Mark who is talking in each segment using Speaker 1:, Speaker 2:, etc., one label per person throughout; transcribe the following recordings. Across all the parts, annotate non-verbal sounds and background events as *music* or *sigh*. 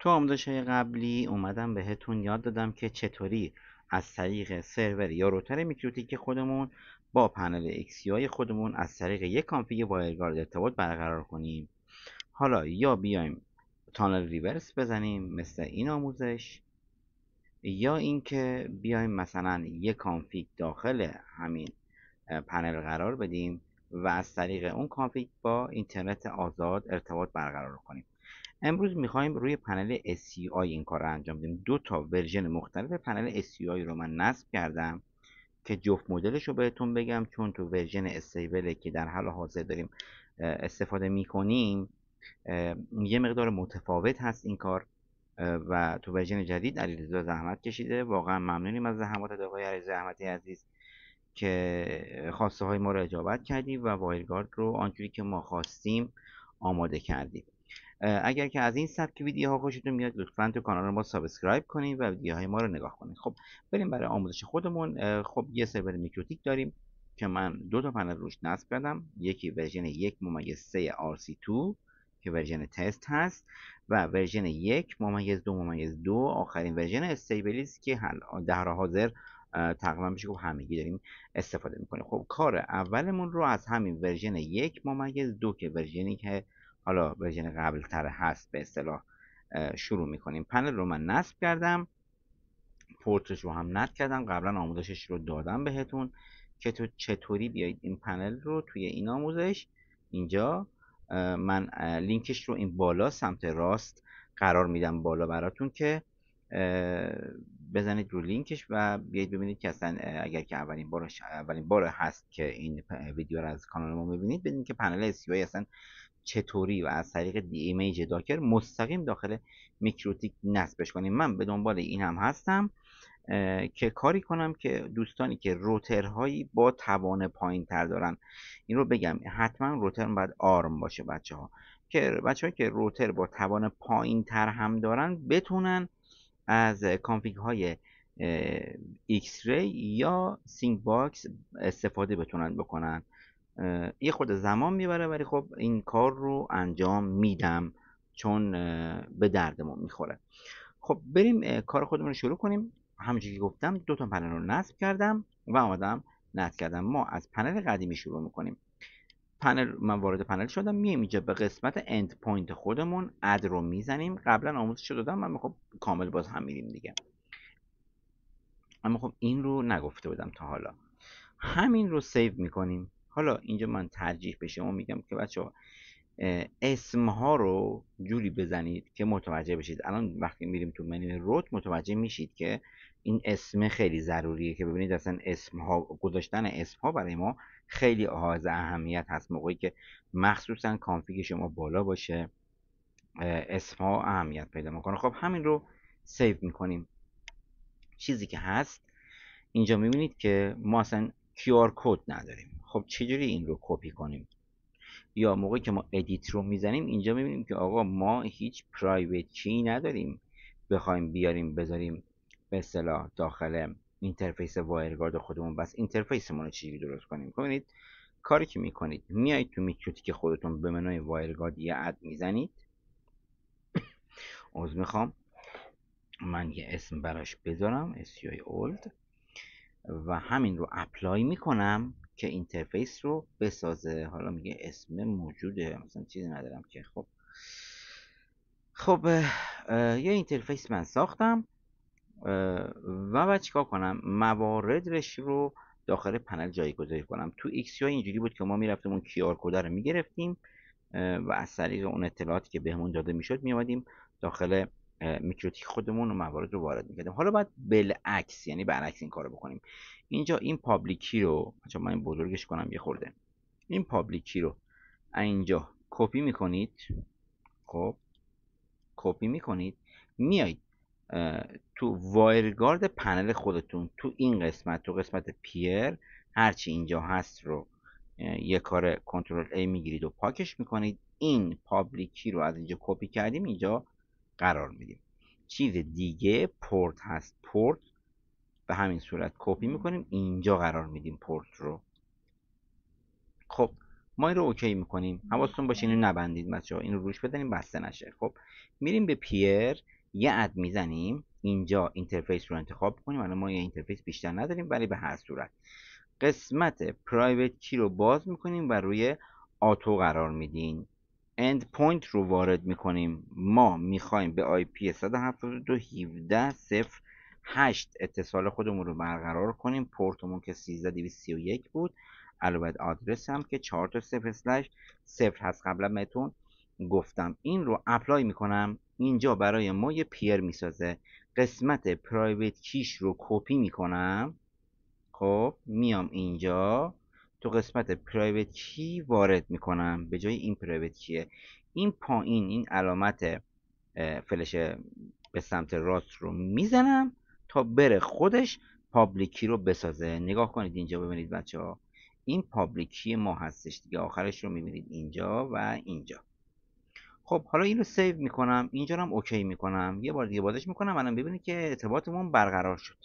Speaker 1: تو آموزش های قبلی اومدم بهتون یاد دادم که چطوری از طریق سرور یا روتر که خودمون با پنل اکسیای خودمون از طریق یک کانفیگ وایرگارد ارتباط برقرار کنیم حالا یا بیایم تانل ریورس بزنیم مثل این آموزش یا اینکه بیایم مثلا یک کانفیگ داخل همین پنل قرار بدیم و از طریق اون کانفیگ با اینترنت آزاد ارتباط برقرار کنیم امروز میخوایم روی پنل SEI این کار رو انجام بدیم دو تا ورژن مختلف پنل SEI رو من نصب کردم که جفت مدلش رو بهتون بگم چون تو ورژن استیبل که در حال حاضر داریم استفاده میکنیم یه مقدار متفاوت هست این کار و تو ورژن جدید علیرضا زحمت کشیده واقعا ممنونیم از زحمات آقای علیرضا زحمتی عزیز که خواسته های ما رو اجابت کردیم و وایلگارد رو آنجوری که ما خواستیم آماده کردیم اگر که از این سبک ویدیوها خوشتون میاد لطفا تو کانال ما سابسکرایب کنید و ویدیوهای ما رو نگاه کنید خب بریم برای آموزش خودمون خب یه سرور میکروتیک داریم که من دو تا پنل روش نصب کردم یکی ورژن یک ممیز سه RC2 که ورژن تست هست و ورژن یک ممیز دو ممیز دو آخرین ورژن استیبلیز که در حاضر تقریبا میشه گفت همگی داریم استفاده میکنیم خب کار اولمون رو از همین ورژن یک دو که ورژنی که حالا ورژن قبل تر هست به اصطلاح شروع میکنیم پنل رو من نصب کردم پورتش رو هم نت کردم قبلا آموزشش رو دادم بهتون که تو چطوری بیایید این پنل رو توی این آموزش اینجا من لینکش رو این بالا سمت راست قرار میدم بالا براتون که بزنید رو لینکش و بیاید ببینید که اصلا اگر که اولین بار اولین بار هست که این ویدیو رو از کانال ما میبینید ببینید که پنل SEO اصلا چطوری و از طریق دی ایمیج داکر مستقیم داخل میکروتیک نصبش کنیم من به دنبال این هم هستم که کاری کنم که دوستانی که روترهایی با توان پایین تر دارن این رو بگم حتما روتر باید آرم باشه بچه ها که بچه که روتر با توان پایین تر هم دارن بتونن از کانفیگ های ایکس ری یا سینگ باکس استفاده بتونن بکنن یه خود زمان میبره ولی خب این کار رو انجام میدم چون به دردمون میخوره خب بریم کار خودمون رو شروع کنیم همونجوری که گفتم دو تا پنل رو نصب کردم و آمدم نصب کردم ما از پنل قدیمی شروع میکنیم پنل من وارد پنل شدم میایم اینجا به قسمت اند پوینت خودمون اد رو میزنیم قبلا آموزش رو دادم من خب کامل باز هم میریم دیگه اما خب این رو نگفته بودم تا حالا همین رو سیو میکنیم حالا اینجا من ترجیح به شما میگم که بچه ها اسم ها رو جوری بزنید که متوجه بشید الان وقتی میریم تو منوی روت متوجه میشید که این اسم خیلی ضروریه که ببینید اصلا اسم ها گذاشتن اسم ها برای ما خیلی آهاز اهمیت هست موقعی که مخصوصا کانفیگ شما بالا باشه اسم ها اهمیت پیدا میکنه خب همین رو سیو میکنیم چیزی که هست اینجا میبینید که ما اصلا QR کد نداریم خب چجوری این رو کپی کنیم یا موقعی که ما ادیت رو میزنیم اینجا میبینیم که آقا ما هیچ پرایوت کی نداریم بخوایم بیاریم بذاریم به اصطلاح داخل اینترفیس وایرگارد خودمون بس اینترفیسمون رو چجوری درست کنیم خب ببینید کاری که میکنید میایید تو میکروتی که خودتون به منوی وایرگارد یه اد میزنید *coughs* عوض میخوام من یه اسم براش بذارم SUI old و همین رو اپلای میکنم که اینترفیس رو بسازه حالا میگه اسم موجوده مثلا چیزی ندارم که خب خب یه اینترفیس من ساختم و بعد چیکار کنم مواردش رو داخل پنل جایگذاری کنم تو ایکس اینجوری بود که ما میرفتیم اون کیار کد رو میگرفتیم و از طریق اون اطلاعاتی که بهمون داده میشد میومدیم داخل میکروتیک خودمون و موارد رو وارد میکردیم حالا باید بالعکس یعنی برعکس این رو بکنیم اینجا این پابلیکی رو چون من بزرگش کنم یه خورده این پابلیکی رو اینجا کپی میکنید خب کپی میکنید میایید تو وایرگارد پنل خودتون تو این قسمت تو قسمت پیر هرچی اینجا هست رو یه کار کنترل A میگیرید و پاکش میکنید این پابلیکی رو از اینجا کپی کردیم اینجا قرار میدیم چیز دیگه پورت هست پورت به همین صورت کپی میکنیم اینجا قرار میدیم پورت رو خب ما این رو اوکی میکنیم حواستون باشه اینو نبندید بچه ها این روش بدنیم بسته نشه خب میریم به پیر یه اد میزنیم اینجا اینترفیس رو انتخاب کنیم الان ما یه اینترفیس بیشتر نداریم ولی به هر صورت قسمت پرایوت کی رو باز میکنیم و روی آتو قرار میدین اند پوینت رو وارد میکنیم ما میخوایم به آی پی 172.17.0.8 اتصال خودمون رو برقرار کنیم پورتمون که 13231 بود البته آدرس هم که 4 تا 0 0 هست قبلا بهتون گفتم این رو اپلای میکنم اینجا برای ما یه پیر میسازه قسمت پرایویت کیش رو کپی میکنم خب میام اینجا تو قسمت پرایوت کی وارد میکنم به جای این پرایوت کیه این پایین این علامت فلش به سمت راست رو میزنم تا بره خودش پابلیکی رو بسازه نگاه کنید اینجا ببینید بچه ها این پابلیکی ما هستش دیگه آخرش رو میبینید اینجا و اینجا خب حالا این رو سیو میکنم اینجا رو هم اوکی میکنم یه بار دیگه بازش میکنم الان ببینید که ارتباطمون برقرار شد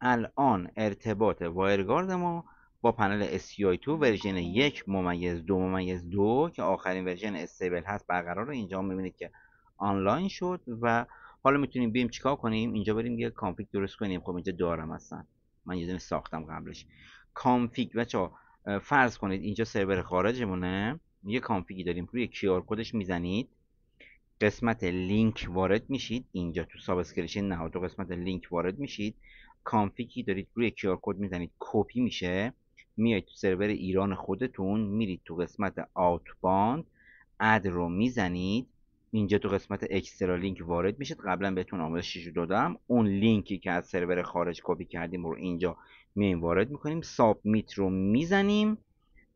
Speaker 1: الان ارتباط وایرگارد ما با پنل SCI 2 ورژن یک ممیز دو ممیز دو که آخرین ورژن استیبل هست برقرار رو اینجا میبینید که آنلاین شد و حالا میتونیم بیم چیکار کنیم اینجا بریم یه کانفیگ درست کنیم خب اینجا دارم هستن من یه ساختم قبلش کانفیگ بچا فرض کنید اینجا سرور خارجمونه یه کانفیگی داریم روی کیار کدش میزنید قسمت لینک وارد میشید اینجا تو سابسکریش نه تو قسمت لینک وارد میشید کانفیگی دارید روی کیار کد میزنید کپی میشه میایید تو سرور ایران خودتون میرید تو قسمت آوت باند اد رو میزنید اینجا تو قسمت اکسترالینک لینک وارد میشید قبلا بهتون آموزشش دادم اون لینکی که از سرور خارج کپی کردیم رو اینجا میایم وارد میکنیم سابمیت رو میزنیم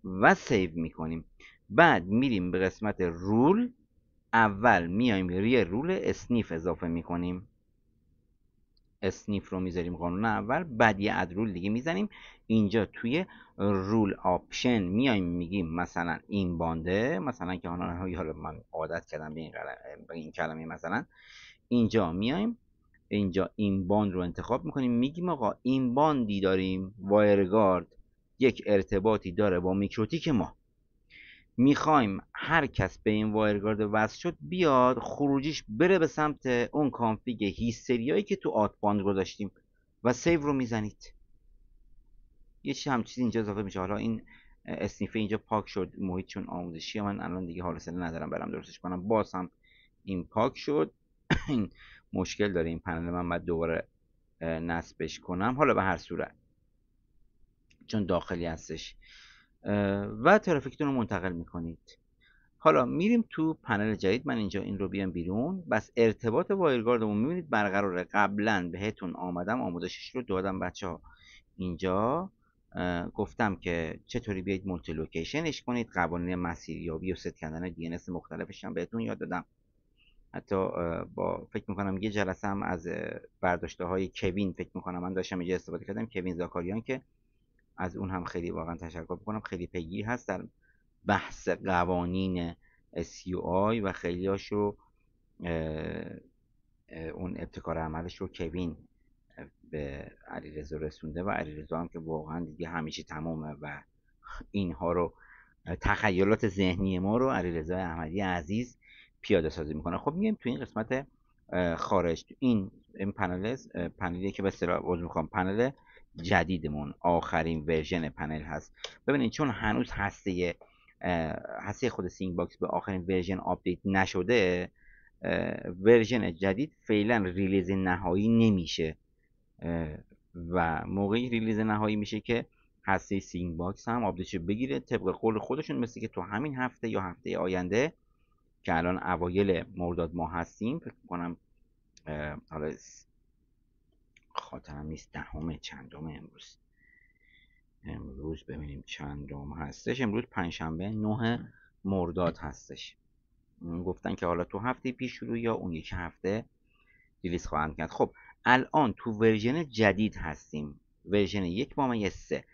Speaker 1: و سیو میکنیم بعد میریم به قسمت رول اول میایم روی رول اسنیف اضافه میکنیم اسنیف رو میذاریم قانون اول بعد یه ادرول دیگه میزنیم اینجا توی رول آپشن میایم میگیم مثلا این بانده مثلا که حالا من عادت کردم به این, به این کلمه مثلا اینجا میایم اینجا این باند رو انتخاب میکنیم میگیم آقا این باندی داریم وایرگارد یک ارتباطی داره با میکروتیک ما میخوایم هر کس به این وایرگارد وصل شد بیاد خروجیش بره به سمت اون کانفیگ هایی که تو آتباند گذاشتیم و سیو رو میزنید یه چی هم چیزی اینجا اضافه میشه حالا این اسنیفه اینجا پاک شد محیط چون آموزشی من الان دیگه حال ندارم برم درستش کنم باز این پاک شد *clears throat* مشکل داره این پنل من بعد دوباره نصبش کنم حالا به هر صورت چون داخلی هستش و ترافیکتون رو منتقل میکنید حالا میریم تو پنل جدید من اینجا این رو بیام بیرون بس ارتباط وایرگاردمون میبینید برقرار قبلا بهتون آمدم آموزشش رو دادم بچه ها اینجا گفتم که چطوری بیاید مولتی لوکیشنش کنید قوانین مسیریابی و ست کردن دی مختلفش هم بهتون یاد دادم حتی با فکر میکنم یه جلسه هم از برداشته های کوین فکر میکنم من داشتم اینجا استفاده کردم کوین زاکاریان که از اون هم خیلی واقعا تشکر بکنم خیلی پیگیری هست در بحث قوانین آی و خیلی رو اون ابتکار عملش رو کوین به علیرضا رسونده و علیرضا هم که واقعا دیگه همیشه تمامه و اینها رو تخیلات ذهنی ما رو علیرضا احمدی عزیز پیاده سازی میکنه خب میگم تو این قسمت خارج این این پنل پنلی که به اصطلاح عضو میخوام پنل جدیدمون آخرین ورژن پنل هست ببینید چون هنوز هسته هسته خود سینگ باکس به آخرین ورژن آپدیت نشده ورژن جدید فعلا ریلیز نهایی نمیشه و موقعی ریلیز نهایی میشه که هسته سینگ باکس هم آپدیت بگیره طبق قول خودشون مثل که تو همین هفته یا هفته آینده که الان اوایل مرداد ما هستیم فکر کنم حالا خاطرم نیست دهم چندم امروز امروز ببینیم چندم هستش امروز پنجشنبه نه مرداد هستش گفتن که حالا تو هفته پیش رو یا اون یک هفته ریلیز خواهند کرد خب الان تو ورژن جدید هستیم ورژن یک یه سه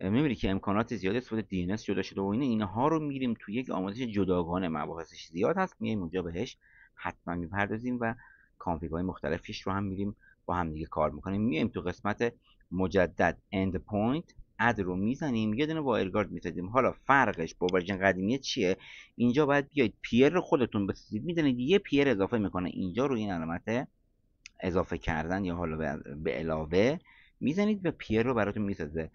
Speaker 1: میبینی که امکانات زیاد صورت دی جدا شده و اینه اینها رو میریم تو یک آموزش جداگانه مباحثش زیاد هست میایم اونجا بهش حتما میپردازیم و کانفیگ های مختلفش رو هم میریم با هم دیگه کار میکنیم میایم تو قسمت مجدد اند پوینت اد رو میزنیم یه دونه وایرگارد میزنیم حالا فرقش با ورژن قدیمی چیه اینجا باید بیاید پیر رو خودتون بسازید میدونید یه پیر اضافه میکنه اینجا رو این علامت اضافه کردن یا حالا به علاوه میزنید و پیر رو براتون میسازه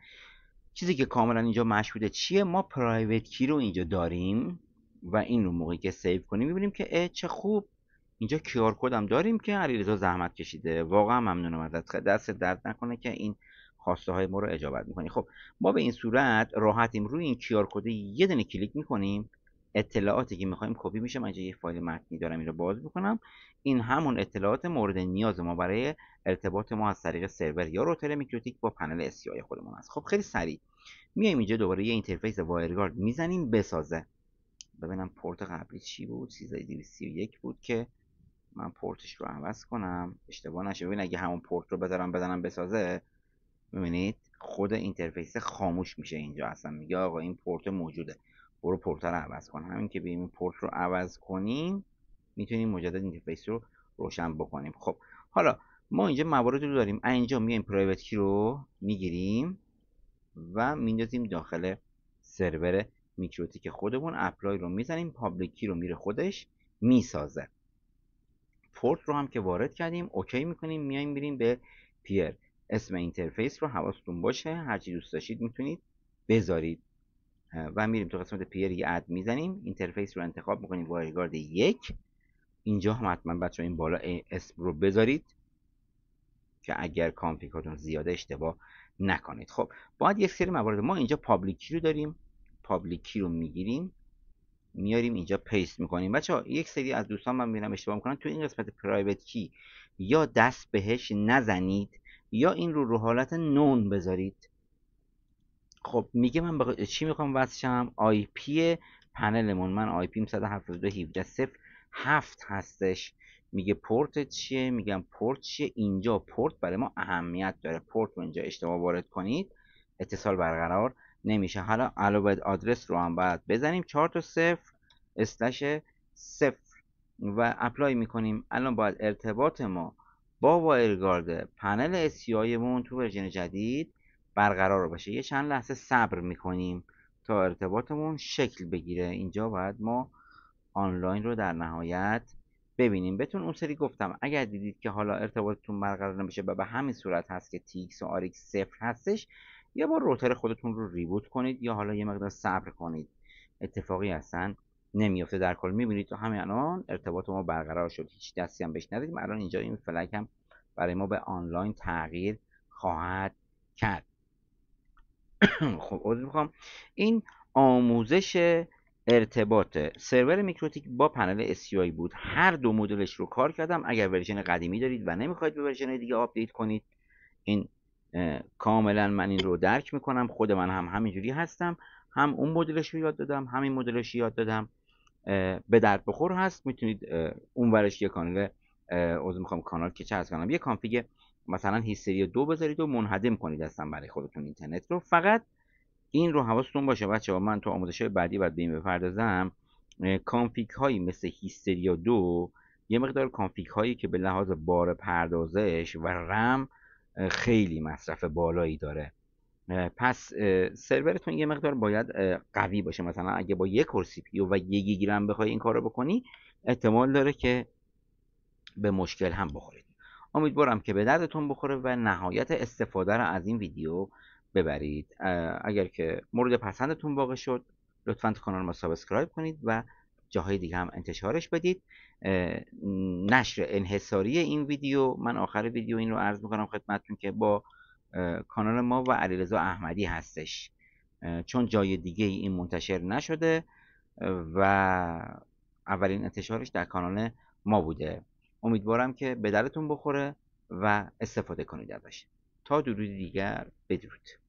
Speaker 1: چیزی که کاملا اینجا مشهوده چیه ما پرایوت کی رو اینجا داریم و این رو موقعی که سیو کنیم میبینیم که چه خوب اینجا کیار کدم داریم که علیرضا زحمت کشیده واقعا ممنونم ازت دست درد نکنه که این خواسته های ما رو اجابت میکنی خب ما به این صورت راحتیم روی این کیار کد یه دونه کلیک میکنیم اطلاعاتی که میخوایم کپی میشه من یه فایل متنی دارم این رو باز میکنم این همون اطلاعات مورد نیاز ما برای ارتباط ما از طریق سرور یا روتر میکروتیک با پنل اس خودمون است خب خیلی سریع میایم اینجا دوباره یه اینترفیس وایرگارد میزنیم بسازه ببینم پورت قبلی چی بود بود که من پورتش رو عوض کنم اشتباه نشه ببین اگه همون پورت رو بذارم بزنم بسازه ببینید خود اینترفیس خاموش میشه اینجا اصلا میگه آقا این پورت موجوده برو پورت رو عوض کن همین که بیم پورت رو عوض کنیم میتونیم مجدد اینترفیس رو روشن بکنیم خب حالا ما اینجا موارد رو داریم اینجا میایم پرایوت کی رو میگیریم و میندازیم داخل سرور میکروتیک خودمون اپلای رو میزنیم پابلیک کی رو میره خودش میسازه پورت رو هم که وارد کردیم اوکی میکنیم میایم میریم به پیر اسم اینترفیس رو حواستون باشه هرچی دوست داشتید میتونید بذارید و میریم تو قسمت پیر یه اد میزنیم اینترفیس رو انتخاب میکنیم وایرگارد یک اینجا هم حتما بچه این بالا اسم رو بذارید که اگر کانفیگاتون زیاده اشتباه نکنید خب باید یک سری موارد ما اینجا پابلیکی رو داریم پابلیکی رو میگیریم میاریم اینجا پیست میکنیم بچه ها یک سری از دوستان من میرم اشتباه میکنن تو این قسمت پرایوت کی یا دست بهش نزنید یا این رو رو حالت نون بذارید خب میگه من چی میخوام وصلشم آی پی پنلمون من آی پی 172.17.0 هستش میگه پورت چیه میگم پورت چیه اینجا پورت برای ما اهمیت داره پورت رو اینجا اشتباه وارد کنید اتصال برقرار نمیشه حالا علاوه آدرس رو هم باید بزنیم 4 تا صفر اسلش صفر و اپلای میکنیم الان باید ارتباط ما با وایرگارد پنل آی مون تو ورژن جدید برقرار باشه یه چند لحظه صبر میکنیم تا ارتباطمون شکل بگیره اینجا باید ما آنلاین رو در نهایت ببینیم بهتون اون سری گفتم اگر دیدید که حالا ارتباطتون برقرار نمیشه و به همین صورت هست که تیکس و ایکس صفر هستش یه بار روتر خودتون رو ریبوت کنید یا حالا یه مقدار صبر کنید اتفاقی اصلا نمیفته در کل میبینید تو همین الان ارتباط ما برقرار شد هیچ دستی هم بهش ندید الان اینجا این فلک هم برای ما به آنلاین تغییر خواهد کرد *clears throat* خب عذر میخوام این آموزش ارتباط سرور میکروتیک با پنل آی بود هر دو مدلش رو کار کردم اگر ورژن قدیمی دارید و نمیخواید به ورژن دیگه آپدیت کنید این کاملا من این رو درک میکنم خود من هم همینجوری هستم هم اون مدلش رو یاد دادم همین مدلش یاد دادم به درد بخور هست میتونید اون ورش یه کانال عضو میخوام کانال که چه از کنم یه کانفیگ مثلا هیستری دو بذارید و منهدم کنید هستم برای خودتون اینترنت رو فقط این رو حواستون باشه بچه ها من تو آموزش بعدی باید به این بپردازم کانفیگ هایی مثل هیستریا دو یه مقدار کانفیگ هایی که به لحاظ بار پردازش و رم خیلی مصرف بالایی داره پس سرورتون یه مقدار باید قوی باشه مثلا اگه با یک کور سی پیو و یک گیگرم بخوای این کارو بکنی احتمال داره که به مشکل هم بخورید امیدوارم که به دردتون بخوره و نهایت استفاده را از این ویدیو ببرید اگر که مورد پسندتون واقع شد لطفا کانال ما سابسکرایب کنید و جاهای دیگه هم انتشارش بدید نشر انحصاری این ویدیو من آخر ویدیو این رو عرض میکنم خدمتتون که با کانال ما و علیرضا احمدی هستش چون جای دیگه این منتشر نشده و اولین انتشارش در کانال ما بوده امیدوارم که به درتون بخوره و استفاده کنید ازش تا درود دیگر بدرود